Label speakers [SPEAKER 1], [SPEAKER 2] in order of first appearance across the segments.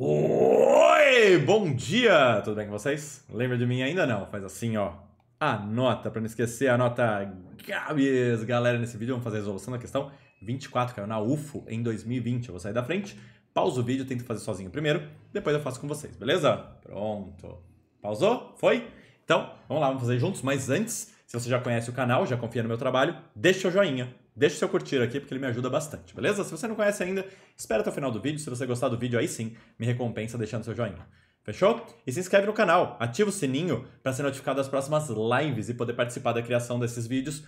[SPEAKER 1] Oi! Bom dia! Tudo bem com vocês? Lembra de mim ainda não? Faz assim, ó. Anota, para não esquecer, anota Gabs. Galera, nesse vídeo vamos fazer a resolução da questão 24, caiu é na UFO em 2020. Eu vou sair da frente, pausa o vídeo, tento fazer sozinho primeiro, depois eu faço com vocês, beleza? Pronto. Pausou? Foi? Então, vamos lá, vamos fazer juntos, mas antes, se você já conhece o canal, já confia no meu trabalho, deixa o joinha deixa o seu curtir aqui porque ele me ajuda bastante, beleza? Se você não conhece ainda, espera até o final do vídeo. Se você gostar do vídeo, aí sim me recompensa deixando seu joinha. Fechou? E se inscreve no canal, ativa o sininho para ser notificado das próximas lives e poder participar da criação desses vídeos,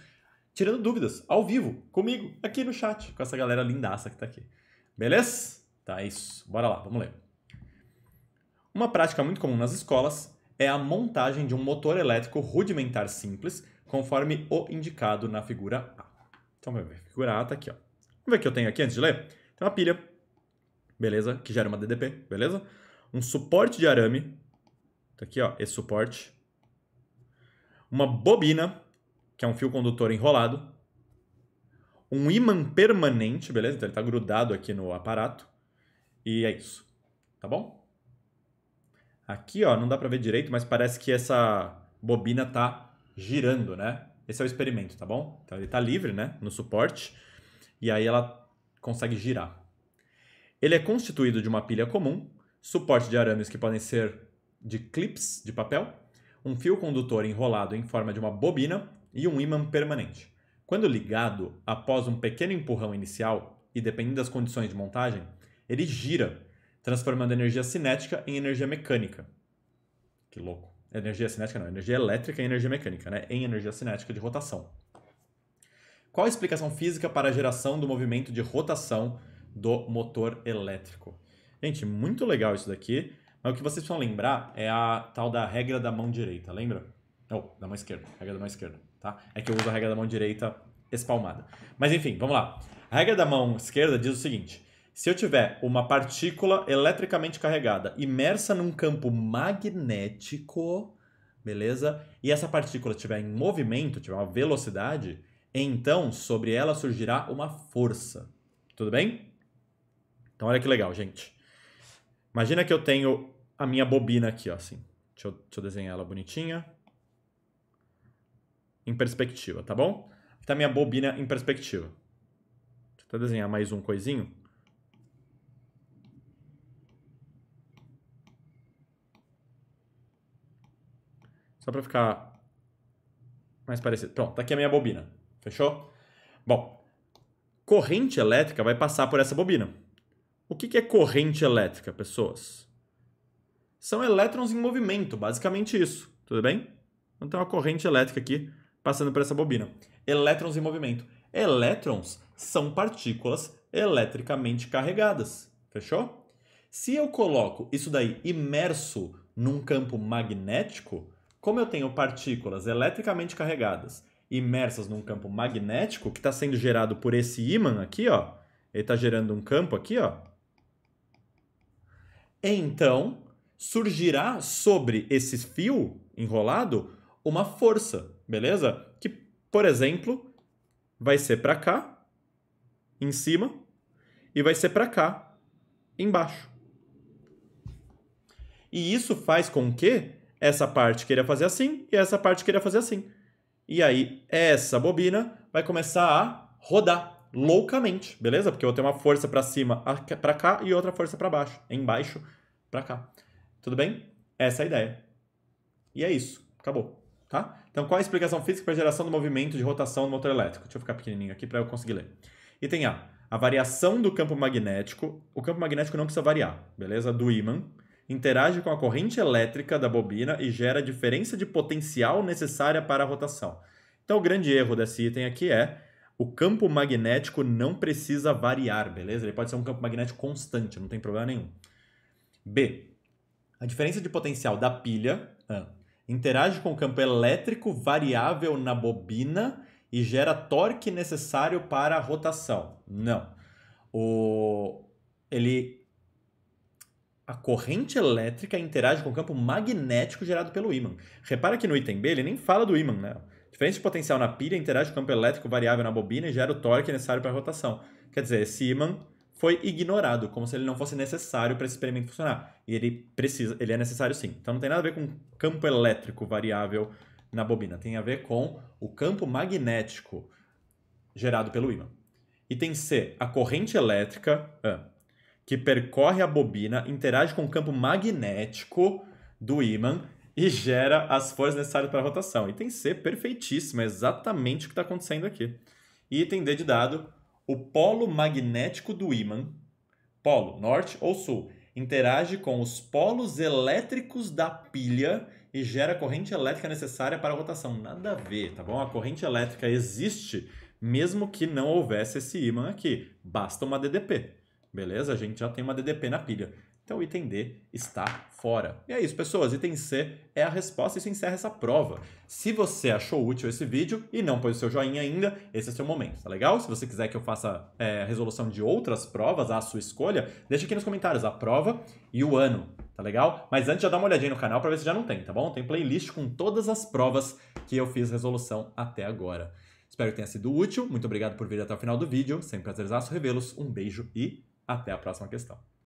[SPEAKER 1] tirando dúvidas ao vivo, comigo, aqui no chat, com essa galera lindaça que tá aqui. Beleza? Tá, é isso. Bora lá, vamos ler. Uma prática muito comum nas escolas é a montagem de um motor elétrico rudimentar simples, conforme o indicado na figura A. Então, vai ver, tá aqui, ó. Vamos ver o que eu tenho aqui antes de ler? Tem uma pilha, beleza, que gera uma DDP, beleza? Um suporte de arame, tá aqui, ó, esse suporte. Uma bobina, que é um fio condutor enrolado. Um imã permanente, beleza? Então ele tá grudado aqui no aparato. E é isso, tá bom? Aqui, ó, não dá pra ver direito, mas parece que essa bobina tá girando, né? Esse é o experimento, tá bom? Então ele está livre, né? No suporte. E aí ela consegue girar. Ele é constituído de uma pilha comum, suporte de arames que podem ser de clips de papel, um fio condutor enrolado em forma de uma bobina e um ímã permanente. Quando ligado, após um pequeno empurrão inicial, e dependendo das condições de montagem, ele gira, transformando energia cinética em energia mecânica. Que louco. Energia cinética não, energia elétrica e energia mecânica, né? Em energia cinética de rotação. Qual a explicação física para a geração do movimento de rotação do motor elétrico? Gente, muito legal isso daqui. Mas o que vocês vão lembrar é a tal da regra da mão direita, lembra? Não, oh, da mão esquerda, regra da mão esquerda, tá? É que eu uso a regra da mão direita espalmada. Mas enfim, vamos lá. A regra da mão esquerda diz o seguinte: se eu tiver uma partícula eletricamente carregada imersa num campo magnético, beleza? E essa partícula estiver em movimento, tiver uma velocidade, então sobre ela surgirá uma força. Tudo bem? Então olha que legal, gente. Imagina que eu tenho a minha bobina aqui, ó, assim. Deixa eu, deixa eu desenhar ela bonitinha. Em perspectiva, tá bom? Aqui tá minha bobina em perspectiva. Deixa eu desenhar mais um coisinho. Só para ficar mais parecido. Pronto, tá aqui a minha bobina. Fechou? Bom, corrente elétrica vai passar por essa bobina. O que, que é corrente elétrica, pessoas? São elétrons em movimento, basicamente isso. Tudo bem? Então tem uma corrente elétrica aqui passando por essa bobina. Elétrons em movimento. Elétrons são partículas eletricamente carregadas. Fechou? Se eu coloco isso daí imerso num campo magnético, como eu tenho partículas eletricamente carregadas imersas num campo magnético que está sendo gerado por esse ímã aqui, ó, ele está gerando um campo aqui, ó. Então, surgirá sobre esse fio enrolado uma força, beleza? Que, por exemplo, vai ser para cá, em cima, e vai ser para cá, embaixo. E isso faz com que essa parte queria fazer assim e essa parte queria fazer assim. E aí, essa bobina vai começar a rodar loucamente, beleza? Porque eu vou ter uma força para cima, para cá e outra força para baixo, embaixo, para cá. Tudo bem? Essa é a ideia. E é isso, acabou, tá? Então, qual é a explicação física para a geração do movimento de rotação do motor elétrico? Deixa eu ficar pequenininho aqui para eu conseguir ler. Item A, a variação do campo magnético, o campo magnético não precisa variar, beleza? Do ímã, interage com a corrente elétrica da bobina e gera a diferença de potencial necessária para a rotação. Então, o grande erro desse item aqui é o campo magnético não precisa variar, beleza? Ele pode ser um campo magnético constante, não tem problema nenhum. B. A diferença de potencial da pilha ah, interage com o campo elétrico variável na bobina e gera torque necessário para a rotação. Não. O... Ele a corrente elétrica interage com o campo magnético gerado pelo ímã. Repara que no item B ele nem fala do ímã, né? Diferente de potencial na pilha, interage com o campo elétrico variável na bobina e gera o torque necessário para a rotação. Quer dizer, esse ímã foi ignorado, como se ele não fosse necessário para esse experimento funcionar. E ele precisa, ele é necessário sim. Então não tem nada a ver com campo elétrico variável na bobina, tem a ver com o campo magnético gerado pelo ímã. Item C, a corrente elétrica. Ah, que percorre a bobina, interage com o campo magnético do ímã e gera as forças necessárias para a rotação. Item C, perfeitíssimo, é exatamente o que está acontecendo aqui. item D de dado, o polo magnético do ímã, polo norte ou sul, interage com os polos elétricos da pilha e gera a corrente elétrica necessária para a rotação. Nada a ver, tá bom? A corrente elétrica existe mesmo que não houvesse esse ímã aqui. Basta uma DDP beleza? A gente já tem uma DDP na pilha. Então o item D está fora. E é isso, pessoas. Item C é a resposta e isso encerra essa prova. Se você achou útil esse vídeo e não pôs o seu joinha ainda, esse é o seu momento, tá legal? Se você quiser que eu faça é, resolução de outras provas à sua escolha, deixa aqui nos comentários a prova e o ano, tá legal? Mas antes já dá uma olhadinha no canal para ver se já não tem, tá bom? Tem playlist com todas as provas que eu fiz resolução até agora. Espero que tenha sido útil. Muito obrigado por vir até o final do vídeo. Sempre prazerzaço revê-los. Um beijo e até a próxima questão.